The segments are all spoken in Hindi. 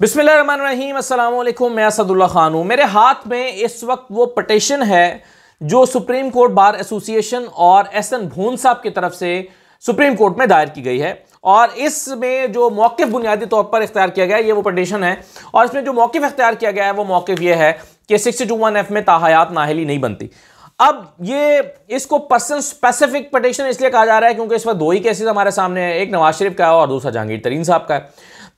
बिसमीम अल्लाम मैं असदुल्ला ख़ान हूँ मेरे हाथ में इस वक्त वो पटिशन है जो सुप्रीम कोर्ट बार एसोसिएशन और एस एन भून साहब की तरफ से सुप्रीम कोर्ट में दायर की गई है और इसमें जो मौक़ बुनियादी तौर पर इख्तियार किया गया है ये वो पटिशन है और इसमें जो मौक़ इख्तियार किया गया है वो मौकफ़ ये है कि सिक्स टू वन एफ में ताहयात नाहली नहीं बनती अब ये इसको पर्सन स्पेसिफिक पटिशन इसलिए कहा जा रहा है क्योंकि इस वक्त दो ही केसेस हमारे सामने हैं एक नवाज शरीफ का है और दूसरा जहांगीर तरीन साहब का है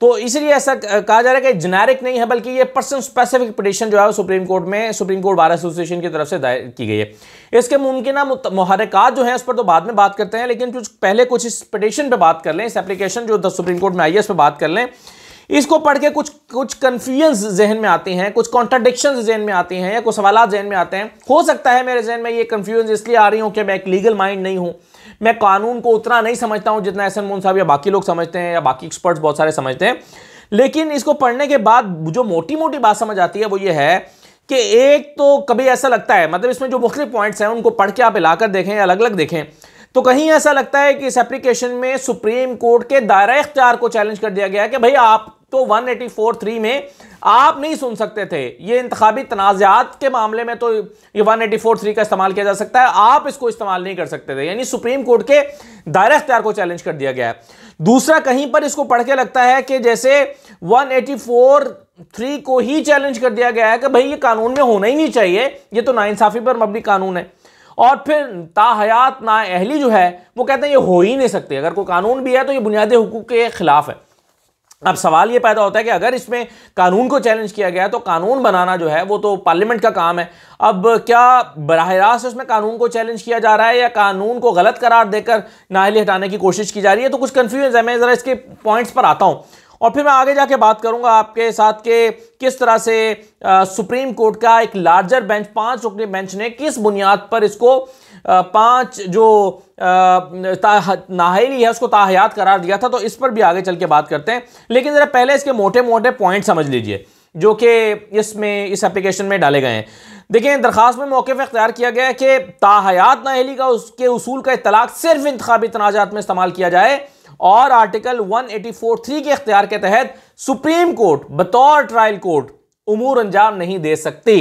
तो इसलिए ऐसा कहा जा रहा है कि जेनेरिक नहीं है बल्कि ये पर्सन स्पेसिफिक पिटिशन जो है सुप्रीम कोर्ट में सुप्रीम कोर्ट बार एसोसिएशन की तरफ से दायर की गई है इसके मुमकिन मुहरिकात जो है उस पर तो बाद में बात करते हैं लेकिन कुछ पहले कुछ इस पिटिशन पर बात कर लें इस एप्लीकेशन जो सुप्रीम कोर्ट में आई है उस पर बात कर लें इसको पढ़ के कुछ कुछ कन्फ्यूजन जहन में आती हैं कुछ कॉन्ट्राडिक्शन जहन में आती हैं या कुछ सवाल जहन में आते हैं हो सकता है मेरे जहन में ये कन्फ्यूजन इसलिए आ रही हूँ कि मैं एक लीगल माइंड नहीं हूँ मैं कानून को उतना नहीं समझता हूँ जितना एस एन मोहन साहब या बाकी लोग समझते हैं या बाकी एक्सपर्ट्स बहुत सारे समझते हैं लेकिन इसको पढ़ने के बाद जो मोटी मोटी बात समझ आती है वो ये है कि एक तो कभी ऐसा लगता है मतलब इसमें जो मुख्तु पॉइंट्स हैं उनको पढ़ के आप हिलाकर देखें या अलग अलग देखें तो कहीं ऐसा लगता है कि इस एप्लीकेशन में सुप्रीम कोर्ट के दायरा इख्तियार को चैलेंज कर दिया गया है कि भाई आप तो 184.3 में आप नहीं सुन सकते थे ये इंतबी तनाज़ात के मामले में तो ये 184.3 का इस्तेमाल किया जा सकता है आप इसको इस्तेमाल नहीं कर सकते थे यानी सुप्रीम कोर्ट के दायरा इख्तियार को चैलेंज कर दिया गया है दूसरा कहीं पर इसको पढ़ के लगता है कि जैसे 184.3 को ही चैलेंज कर दिया गया है कि भाई ये कानून में होना ही नहीं चाहिए ये तो नाइंसाफ़ी पर मबनी कानून है और फिर ताहयात ना अहली जो है वो कहते हैं ये हो ही नहीं सकते अगर कोई कानून भी है तो ये बुनियादी हकूक के ख़िलाफ़ है अब सवाल ये पैदा होता है कि अगर इसमें कानून को चैलेंज किया गया तो कानून बनाना जो है वो तो पार्लियामेंट का काम है अब क्या बरह रास्त इसमें कानून को चैलेंज किया जा रहा है या कानून को गलत करार देकर नाहली हटाने की कोशिश की जा रही है तो कुछ कन्फ्यूजन है मैं ज़रा इसके पॉइंट्स पर आता हूँ और फिर मैं आगे जाके बात करूंगा आपके साथ के किस तरह से आ, सुप्रीम कोर्ट का एक लार्जर बेंच पांच रुकनी बेंच ने किस बुनियाद पर इसको आ, पांच जो नाहली है उसको ताहयात करार दिया था तो इस पर भी आगे चल के बात करते हैं लेकिन ज़रा पहले इसके मोटे मोटे पॉइंट समझ लीजिए जो कि इसमें इस एप्लीकेशन में डाले गए हैं देखिए दरख्वास्त में मौके पर अख्तियार किया गया है कि ताहयात नाहली का उसके उसूल का इतलाक सिर्फ इंतबी तनाजात में इस्तेमाल किया जाए और आर्टिकल 184.3 के अख्तियार के तहत सुप्रीम कोर्ट बतौर ट्रायल कोर्ट उमूर अंजाम नहीं दे सकती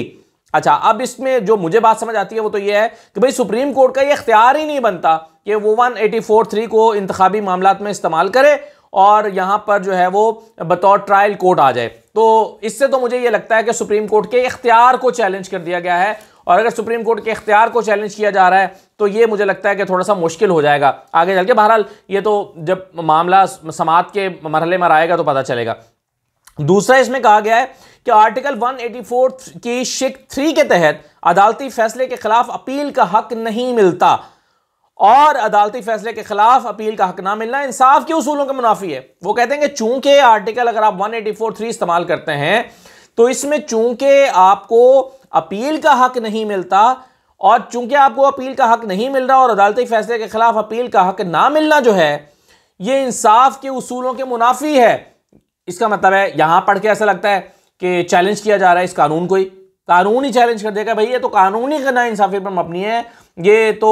अच्छा अब इसमें जो मुझे बात समझ आती है वो तो ये है कि भाई सुप्रीम कोर्ट का ये अख्तियार ही नहीं बनता कि वो वन एटी फोर थ्री को इंतबी मामला में इस्तेमाल करे और यहां पर जो है वो बतौर ट्रायल कोर्ट आ जाए तो इससे तो मुझे ये लगता है कि सुप्रीम कोर्ट के इख्तियार को चैलेंज कर दिया गया है और अगर सुप्रीम कोर्ट के इख्तियार को चैलेंज किया जा रहा है तो ये मुझे लगता है कि थोड़ा सा मुश्किल हो जाएगा आगे चल के बहरहाल ये तो जब मामला समात के मरहले में आएगा तो पता चलेगा दूसरा इसमें कहा गया है कि आर्टिकल 184 की शिक थ्री के तहत अदालती फैसले के खिलाफ अपील का हक नहीं मिलता और अदालती फैसले के खिलाफ अपील का हक ना मिलना इंसाफ के उसूलों के मुनाफी है वो कहते हैं कि चूंकि आर्टिकल अगर आप एटी थ्री इस्तेमाल करते हैं तो इसमें चूंकि आपको अपील का हक नहीं मिलता और चूंकि आपको अपील का हक नहीं मिल रहा और अदालती फैसले के खिलाफ अपील का हक ना मिलना जो है ये इंसाफ के उसूलों के मुनाफी है इसका मतलब है यहां पढ़ के ऐसा लगता है कि चैलेंज किया जा रहा है इस कानून को ही कानून ही चैलेंज कर देगा भाई ये तो कानूनी ना इंसाफी पर मबनी है ये तो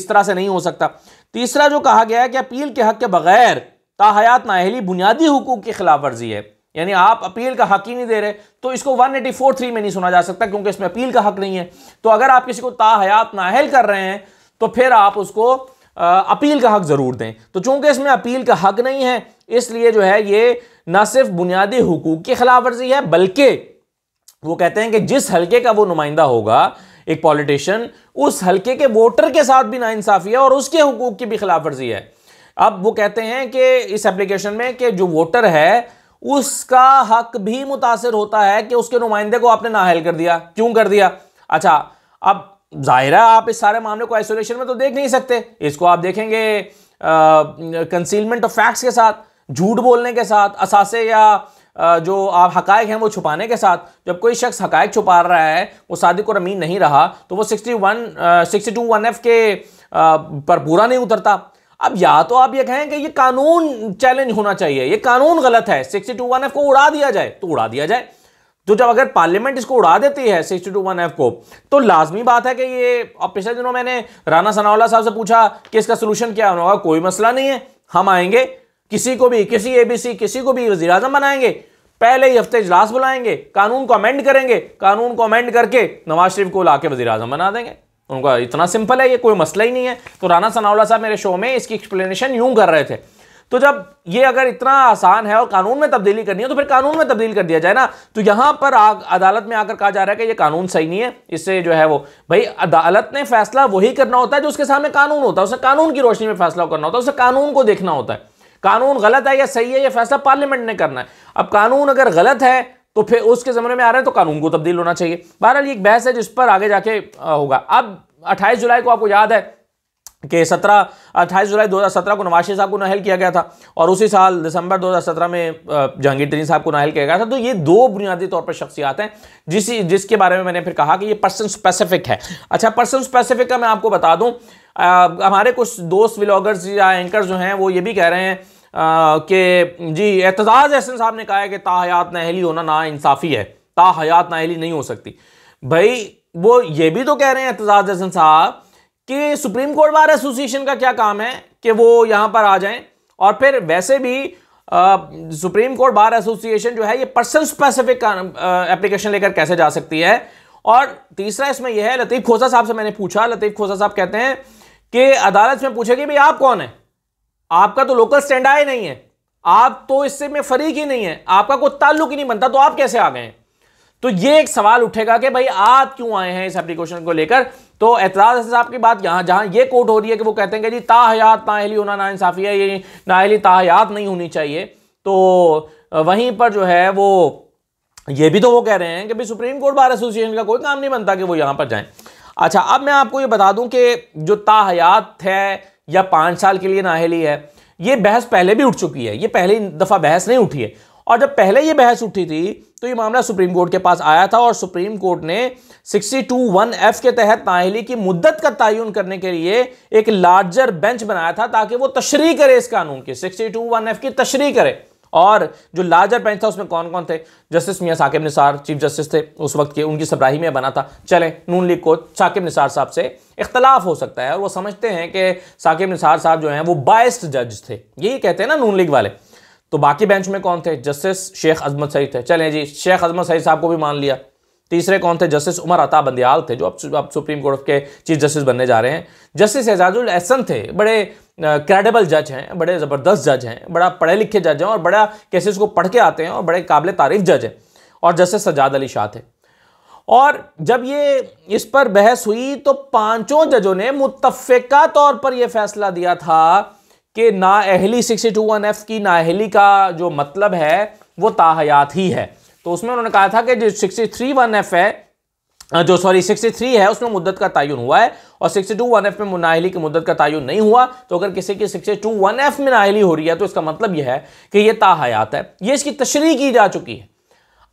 इस तरह से नहीं हो सकता तीसरा जो कहा गया है कि अपील के हक के बगैर ताहयात नाहली बुनियादी हकूक की खिलाफ वर्जी है यानी आप अपील का हक ही नहीं दे रहे तो इसको 184 थ्री में नहीं सुना जा सकता क्योंकि इसमें अपील का हक नहीं है तो अगर आप किसी को ताहयात नाहल कर रहे हैं तो फिर आप उसको अपील का हक ज़रूर दें तो चूंकि इसमें अपील का हक नहीं है इसलिए जो है ये ना सिर्फ बुनियादी हकूक की खिलाफ वर्जी है बल्कि वो कहते हैं कि जिस हल्के का वो नुमाइंदा होगा एक पॉलिटिशियन उस हल्के के वोटर के साथ भी नाइंसाफ़ी है और उसके हकूक की भी खिलाफ वर्जी है अब वो कहते हैं कि इस एप्लीकेशन में कि जो वोटर है उसका हक भी मुतासर होता है कि उसके नुमाइंदे को आपने नाहल कर दिया क्यों कर दिया अच्छा अब जाहिर है आप इस सारे मामले को आइसोलेशन में तो देख नहीं सकते इसको आप देखेंगे कंसीलमेंट ऑफ फैक्ट्स के साथ झूठ बोलने के साथ असासे या आ, जो आप हकायक हैं वो छुपाने के साथ जब कोई शख्स हकायक छुपा रहा है वो सादिक और अमीन नहीं रहा तो वो sixty one sixty two one F के आ, पर पूरा नहीं उतरता अब या तो आप ये कहें कि ये कानून चैलेंज होना चाहिए ये कानून गलत है सिक्सटी टू वन एफ को उड़ा दिया जाए तो उड़ा दिया जाए तो जब अगर पार्लियामेंट इसको उड़ा देती है सिक्सटी टू वन एफ को तो लाजमी बात है कि ये अब पिछले दिनों मैंने राना सनावला साहब से पूछा कि इसका सोल्यूशन क्या होगा कोई मसला नहीं है हम आएंगे किसी को भी किसी एबीसी किसी को भी वजी अजम बनाएंगे पहले ही हफ्ते इजलास बुलाएंगे कानून को अमेंड करेंगे कानून को अमेंड करके नवाज शरीफ को ला के वजी अजम बना देंगे उनका इतना सिंपल है ये कोई मसला ही नहीं है तो राना सनावला साहब मेरे शो में इसकी एक्सप्लेनेशन यूं कर रहे थे तो जब ये अगर इतना आसान है और कानून में तब्दीली करनी है तो फिर कानून में तब्दील कर दिया जाए ना तो यहाँ पर आ, अदालत में आकर कहा जा रहा है कि ये कानून सही नहीं है इससे जो है वो भाई अदालत ने फैसला वही करना होता है जो उसके सामने कानून होता है उसे कानून की रोशनी में फैसला करना होता है उसे कानून को देखना होता है कानून गलत है या सही है यह फैसला पार्लियामेंट ने करना है अब कानून अगर गलत है तो फिर उसके ज़माने में आ रहे हैं तो कानून को तब्दील होना चाहिए बहरहाल एक बहस है जिस पर आगे जाके होगा अब अट्ठाईस जुलाई को आपको याद है कि 17 अट्ठाईस जुलाई 2017 को नवाशी साहब को नाहल किया गया था और उसी साल दिसंबर 2017 में जहांगीर तरीन साहब को नाहल किया गया था तो ये दो बुनियादी तौर पर शख्सियात हैं जिस जिसके बारे में मैंने फिर कहा कि ये पर्सन स्पेसिफिक है अच्छा पर्सन स्पेसिफिक का मैं आपको बता दूँ हमारे कुछ दोस्त व्लॉगर्स या एंकर जो हैं वो ये भी कह रहे हैं कि जी एतजाज़ एहसन साहब ने कहा है कि ताहयात नाहली होना ना इंसाफ़ी है ताहयात नाहली नहीं हो सकती भाई वो ये भी तो कह रहे हैं एतजाज़ एहसन साहब कि सुप्रीम कोर्ट बार एसोसिएशन का क्या काम है कि वो यहाँ पर आ जाएं और फिर वैसे भी आ, सुप्रीम कोर्ट बार एसोसिएशन जो है ये पर्सन स्पेसिफिक एप्लीकेशन लेकर कैसे जा सकती है और तीसरा इसमें यह है लतीफ़ खोसा साहब से मैंने पूछा लतीफ़ खोसा साहब कहते हैं कि अदालत में पूछेगी भाई आप कौन है आपका तो लोकल स्टैंड आए नहीं है आप तो इससे में फरीक ही नहीं है आपका कोई ताल्लुक ही नहीं बनता तो आप कैसे आ गए तो ये एक सवाल उठेगा कि भाई आप क्यों आए हैं इस एप्लीकेशन को लेकर तो एतराज साहब की बात यहां जहां ये कोर्ट हो रही है कि वो कहते हैं कि जी ताहयात नाहली होना इंसाफी है ये नाहली ताहयात नहीं होनी चाहिए तो वहीं पर जो है वो ये भी तो वो कह रहे हैं कि भाई सुप्रीम कोर्ट बार एसोसिएशन का कोई काम नहीं बनता कि वो यहां पर जाए अच्छा अब मैं आपको ये बता दूं कि जो ताहयात है या पांच साल के लिए नाहली है ये बहस पहले भी उठ चुकी है ये पहली दफ़ा बहस नहीं उठी है और जब पहले ये बहस उठी थी तो ये मामला सुप्रीम कोर्ट के पास आया था और सुप्रीम कोर्ट ने सिक्सटी टू वन एफ के तहत नाहली की मुद्दत का तयन करने के लिए एक लार्जर बेंच बनाया था ताकि वो तशरी करे इस कानून की सिक्सटी टू वन एफ की तशरी करे और जो लार्जर बेंच था उसमें कौन कौन थे जस्टिस मियाँ साकिब निसार चीफ जस्टिस थे उस वक्त के उनकी सबराही में बना था चलें नून लीग को साकिब निसार साहब से इख्तलाफ हो सकता है और वो समझते हैं कि साकिब निसार साहब जो हैं वो बाइस्ड जज थे यही कहते हैं ना नून लीग वाले तो बाकी बेंच में कौन थे जस्टिस शेख अजमत सईद थे चलें जी शेख अजमत सईद साहब को भी मान लिया तीसरे कौन थे जस्टिस उमर अता बंदियाल थे जो अब अब सुप्रीम कोर्ट के चीफ जस्टिस बनने जा रहे हैं जस्टिस एजाजुल एहसन थे बड़े क्रेडिबल जज हैं बड़े ज़बरदस्त जज हैं बड़ा पढ़े लिखे जज हैं और बड़ा केसेस को पढ़ के आते हैं और बड़े काबिल तारीफ जज हैं और जैसे सजाद अली शाह थे और जब ये इस पर बहस हुई तो पांचों जजों ने मुतफ़ा तौर पर यह फैसला दिया था कि ना अहली सिक्सटी टू वन एफ़ की नाअहली का जो मतलब है वो ताहयात ही है तो उसमें उन्होंने कहा था कि जो सिक्सटी थ्री वन एफ़ है हाँ, जो सॉरी 63 है उसमें मुद्दत का तयन हुआ है और 62 वन एफ में नाहली की मुद्दत का तयन नहीं हुआ तो अगर किसी की 62 वन एफ में नाहली हो रही है तो इसका मतलब यह है कि यह हयात है ये इसकी तशरी की जा चुकी है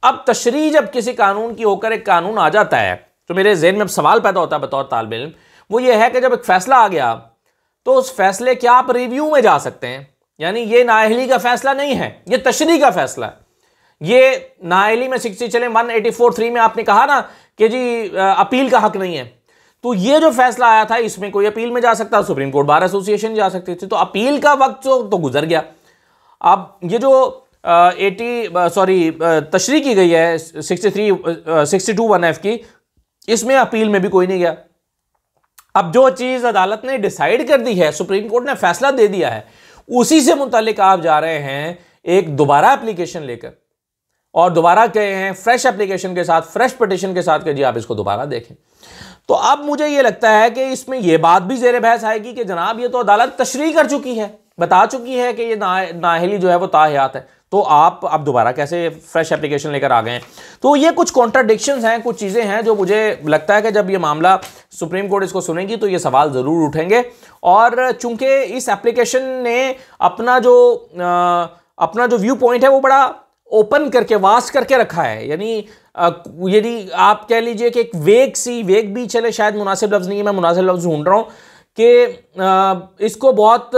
अब तशरी जब किसी कानून की होकर एक कानून आ जाता है तो मेरे जहन में अब सवाल पैदा होता है बतौर तालब इम वो ये है कि जब एक फैसला आ गया तो उस फैसले के आप रिव्यू में जा सकते हैं यानी ये नाहली का फैसला नहीं है ये तशरी का फैसला है ये नाहली में सिक्सटी चले वन एटी फोर थ्री में आपने कहा ना कि जी अपील का हक नहीं है तो ये जो फैसला आया था इसमें कोई अपील में जा सकता सुप्रीम कोर्ट बार एसोसिएशन जा सकती थी तो अपील का वक्त जो तो गुजर गया अब ये जो एटी सॉरी तशरी की गई है sixty three sixty two one F की इसमें अपील में भी कोई नहीं गया अब जो चीज़ अदालत ने डिसाइड कर दी है सुप्रीम कोर्ट ने फैसला दे दिया है उसी से मुतलिक आप जा रहे हैं एक दोबारा एप्लीकेशन लेकर और दोबारा कहे हैं फ्रेश एप्लीकेशन के साथ फ्रेश पटिशन के साथ कहिए जी आप इसको दोबारा देखें तो अब मुझे ये लगता है कि इसमें यह बात भी जेर बहस आएगी कि जनाब ये तो अदालत तशरी कर चुकी है बता चुकी है कि ये ना, नाहली जो है वो ताहयात है तो आप अब दोबारा कैसे फ्रेश एप्लीकेशन लेकर आ गए हैं तो ये कुछ कॉन्ट्राडिक्शन हैं कुछ चीज़ें हैं जो मुझे लगता है कि जब ये मामला सुप्रीम कोर्ट इसको सुनेगी तो ये सवाल ज़रूर उठेंगे और चूंकि इस एप्लीकेशन ने अपना जो आ, अपना जो व्यू पॉइंट है वो बड़ा ओपन करके वास करके रखा है यानी यदि आप कह लीजिए कि एक वेग सी वेग भी चले शायद मुनासिब लफ्ज़ नहीं है मैं मुनासिब लफ्ज़ ढूंढ रहा हूँ कि इसको बहुत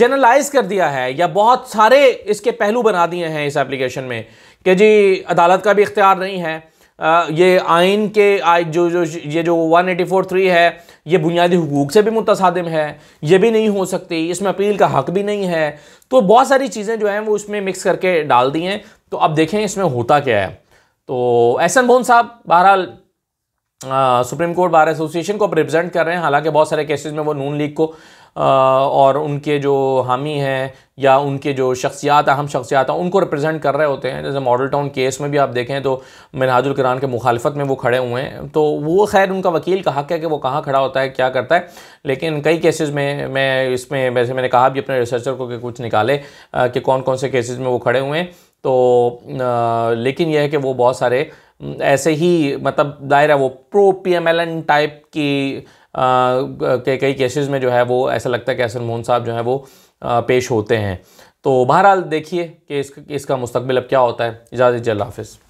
जनरलाइज कर दिया है या बहुत सारे इसके पहलू बना दिए हैं इस एप्लीकेशन में कि जी अदालत का भी इख्तियार नहीं है आ, ये आइन के आ, जो जो ये जो वन एटी फोर थ्री है ये बुनियादी हकूक़ से भी मुतसादम है ये भी नहीं हो सकती इसमें अपील का हक भी नहीं है तो बहुत सारी चीज़ें जो हैं वो इसमें मिक्स करके डाल दी हैं तो अब देखें इसमें होता क्या है तो एहसन भोन साहब बहरहाल सुप्रीम कोर्ट बार एसोसिएशन को अब रिप्रेजेंट कर रहे हैं हालांकि बहुत सारे केसेस में वो नून लीग को और उनके जो हामी हैं या उनके जो शख्सियात अहम शख्सियात हैं उनको रिप्रेजेंट कर रहे होते हैं जैसे मॉडल टाउन केस में भी आप देखें तो मिनहाजुल करान के मुखालफत में वो खड़े हुए हैं तो वो खैर उनका वकील का हक है कि वो कहाँ खड़ा होता है क्या करता है लेकिन कई केसेस में मैं इसमें वैसे मैंने कहा भी अपने रिसर्चर को कि कुछ निकाले कि कौन कौन से केसेज़ में वो खड़े हुए हैं तो आ, लेकिन यह है कि वो बहुत सारे हम्म, ऐसे ही मतलब दायरा वो pro P M L N type की के कई केसेस में जो है वो ऐसा लगता है कि असर मोहन साहब जो है वो पेश होते हैं तो बहरहाल देखिए कि इसका इसका मुस्तबिल अब क्या होता है इजाज़त जल्ला हाफिज़